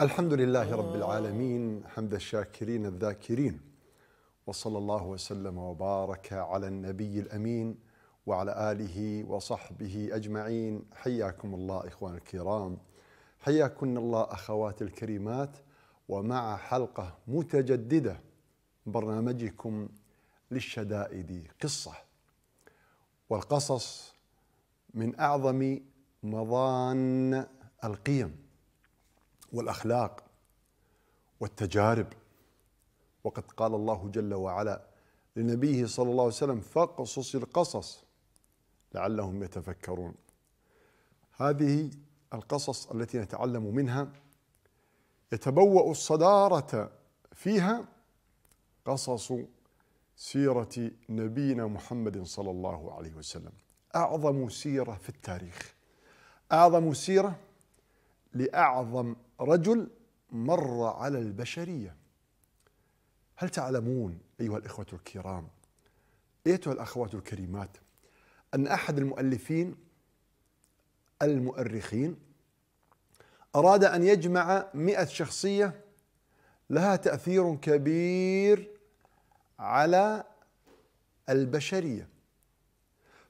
الحمد لله رب العالمين حمد الشاكرين الذاكرين وصلى الله وسلم وبارك على النبي الامين وعلى اله وصحبه اجمعين حياكم الله اخوان الكرام حياكن الله اخوات الكريمات ومع حلقه متجدده برنامجكم للشدائد قصه والقصص من اعظم مضان القيم والاخلاق والتجارب وقد قال الله جل وعلا لنبيه صلى الله عليه وسلم فاقصص القصص لعلهم يتفكرون هذه القصص التي نتعلم منها يتبوأ الصدارة فيها قصص سيرة نبينا محمد صلى الله عليه وسلم أعظم سيرة في التاريخ أعظم سيرة لأعظم رجل مر على البشرية هل تعلمون أيها الإخوة الكرام أيتها الأخوات الكريمات أن أحد المؤلفين المؤرخين أراد أن يجمع مئة شخصية لها تأثير كبير على البشرية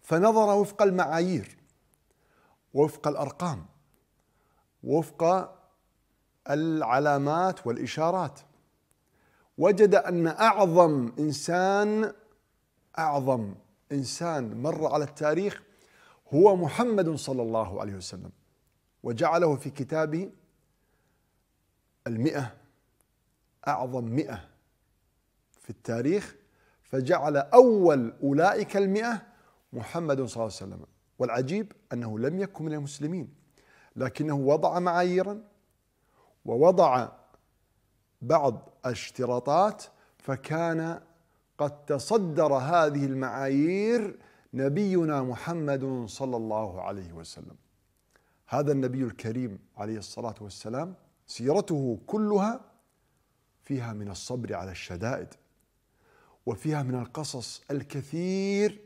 فنظر وفق المعايير وفق الأرقام وفق العلامات والإشارات وجد أن أعظم إنسان أعظم إنسان مر على التاريخ هو محمد صلى الله عليه وسلم وجعله في كتابه المئة أعظم مئة في التاريخ فجعل أول أولئك المئة محمد صلى الله عليه وسلم والعجيب أنه لم يكن من المسلمين لكنه وضع معاييرا ووضع بعض الاشتراطات فكان قد تصدر هذه المعايير نبينا محمد صلى الله عليه وسلم هذا النبي الكريم عليه الصلاه والسلام سيرته كلها فيها من الصبر على الشدائد وفيها من القصص الكثير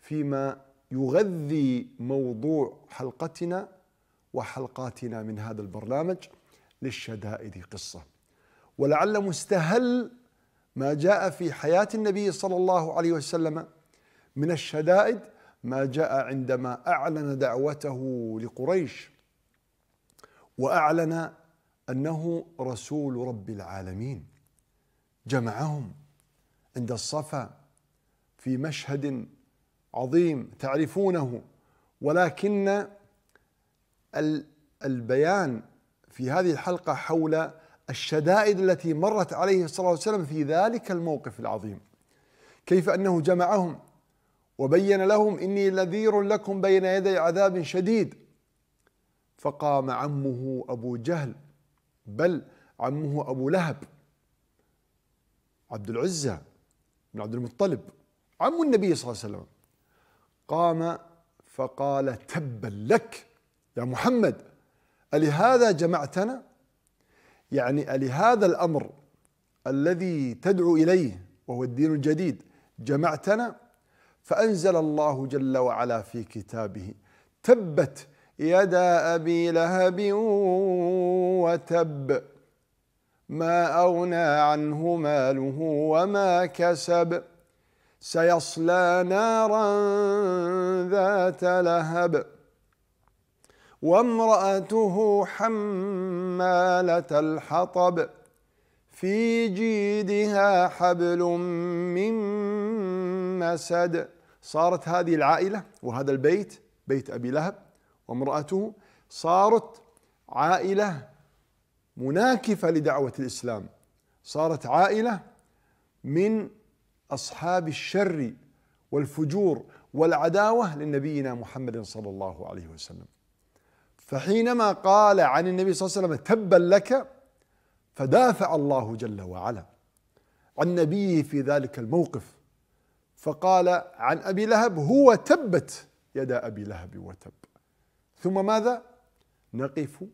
فيما يغذي موضوع حلقتنا وحلقاتنا من هذا البرنامج للشدائد قصة ولعل مستهل ما جاء في حياة النبي صلى الله عليه وسلم من الشدائد ما جاء عندما أعلن دعوته لقريش وأعلن أنه رسول رب العالمين جمعهم عند الصفا في مشهد عظيم تعرفونه ولكن البيان في هذه الحلقة حول الشدائد التي مرت عليه صلى الله عليه وسلم في ذلك الموقف العظيم كيف أنه جمعهم وبين لهم إني نذير لكم بين يدي عذاب شديد فقام عمه أبو جهل بل عمه أبو لهب عبد العزة بن عبد المطلب عم النبي صلى الله عليه وسلم قام فقال تبا لك يا محمد ألهذا جمعتنا يعني ألهذا الأمر الذي تدعو إليه وهو الدين الجديد جمعتنا فأنزل الله جل وعلا في كتابه تبت يدا أبي لهب وتب ما أغنى عنه ماله وما كسب سيصلى نارا ذات لهب وامرأته حمالة الحطب في جيدها حبل من مسد صارت هذه العائلة وهذا البيت بيت أبي لهب وامرأته صارت عائلة مناكفة لدعوة الإسلام صارت عائلة من أصحاب الشر والفجور والعداوة لنبينا محمد صلى الله عليه وسلم فحينما قال عن النبي صلى الله عليه وسلم تبا لك فدافع الله جل وعلا عن نبيه في ذلك الموقف فقال عن ابي لهب هو تبت يدا ابي لهب وتب ثم ماذا؟ نقف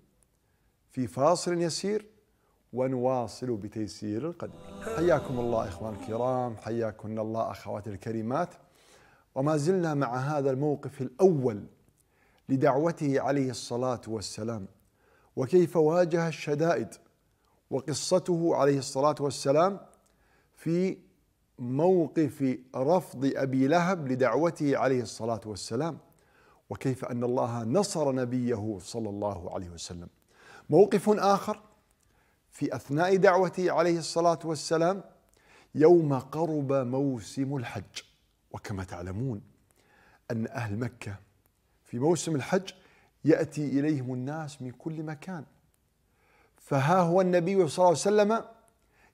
في فاصل يسير ونواصل بتيسير القدر حياكم الله إخوان الكرام حياكن الله أخواتي الكريمات وما زلنا مع هذا الموقف الأول لدعوته عليه الصلاه والسلام وكيف واجه الشدائد وقصته عليه الصلاه والسلام في موقف رفض ابي لهب لدعوته عليه الصلاه والسلام وكيف ان الله نصر نبيه صلى الله عليه وسلم موقف اخر في اثناء دعوته عليه الصلاه والسلام يوم قرب موسم الحج وكما تعلمون ان اهل مكه في موسم الحج يأتي إليهم الناس من كل مكان فها هو النبي صلى الله عليه وسلم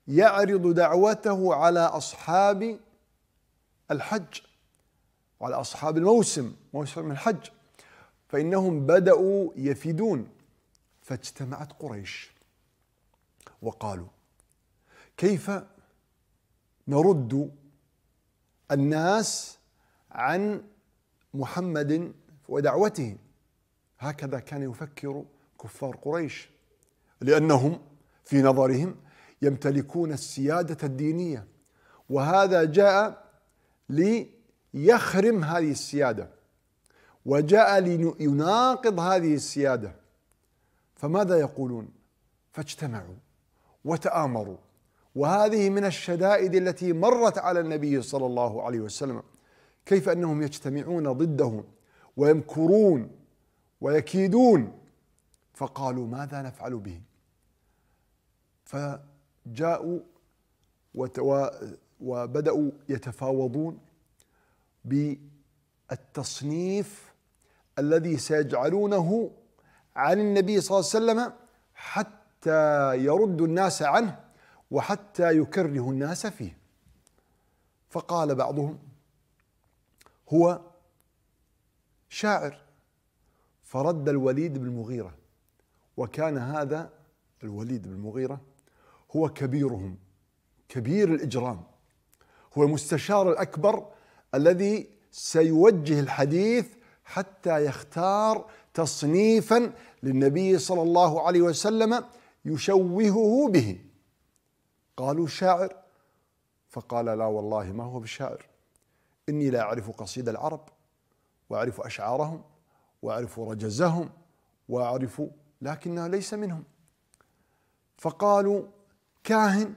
يعرض دعوته على أصحاب الحج وعلى أصحاب الموسم موسم الحج فإنهم بدأوا يفدون فاجتمعت قريش وقالوا كيف نرد الناس عن محمد ودعوته هكذا كان يفكر كفار قريش لأنهم في نظرهم يمتلكون السيادة الدينية وهذا جاء ليخرم هذه السيادة وجاء ليناقض هذه السيادة فماذا يقولون؟ فاجتمعوا وتآمروا وهذه من الشدائد التي مرت على النبي صلى الله عليه وسلم كيف انهم يجتمعون ضده ويمكرون ويكيدون فقالوا ماذا نفعل به فجاءوا وبداوا يتفاوضون بالتصنيف الذي سيجعلونه عن النبي صلى الله عليه وسلم حتى يردوا الناس عنه وحتى يكرهوا الناس فيه فقال بعضهم هو شاعر فرد الوليد بن المغيرة وكان هذا الوليد بن المغيرة هو كبيرهم كبير الإجرام هو المستشار الأكبر الذي سيوجه الحديث حتى يختار تصنيفا للنبي صلى الله عليه وسلم يشوهه به قالوا شاعر فقال لا والله ما هو بشاعر إني لا أعرف قصيدة العرب وأعرف أشعارهم وأعرف رجزهم وأعرف لكنه ليس منهم فقالوا كاهن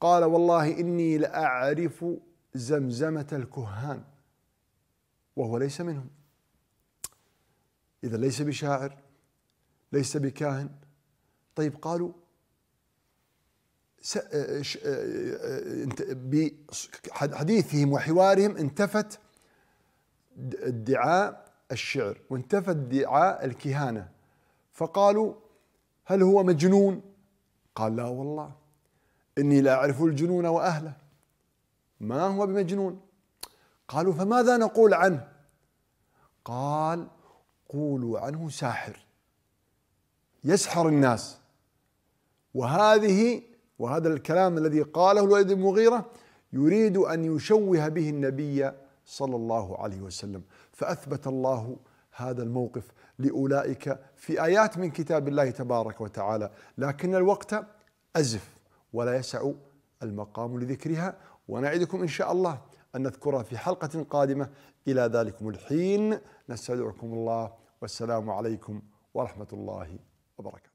قال والله إني لأعرف زمزمة الكهان وهو ليس منهم إذا ليس بشاعر ليس بكاهن طيب قالوا أه، أه، أه، حديثهم وحوارهم انتفت ادعاء الشعر وانتفى ادعاء الكهانة فقالوا هل هو مجنون قال لا والله إني لا أعرف الجنون وأهله ما هو بمجنون قالوا فماذا نقول عنه قال قولوا عنه ساحر يسحر الناس وهذه وهذا الكلام الذي قاله الوليد المغيرة يريد أن يشوه به النبي صلى الله عليه وسلم فأثبت الله هذا الموقف لأولئك في آيات من كتاب الله تبارك وتعالى لكن الوقت أزف ولا يسع المقام لذكرها ونعدكم إن شاء الله أن نذكرها في حلقة قادمة إلى ذلكم الحين نستودعكم الله والسلام عليكم ورحمة الله وبركاته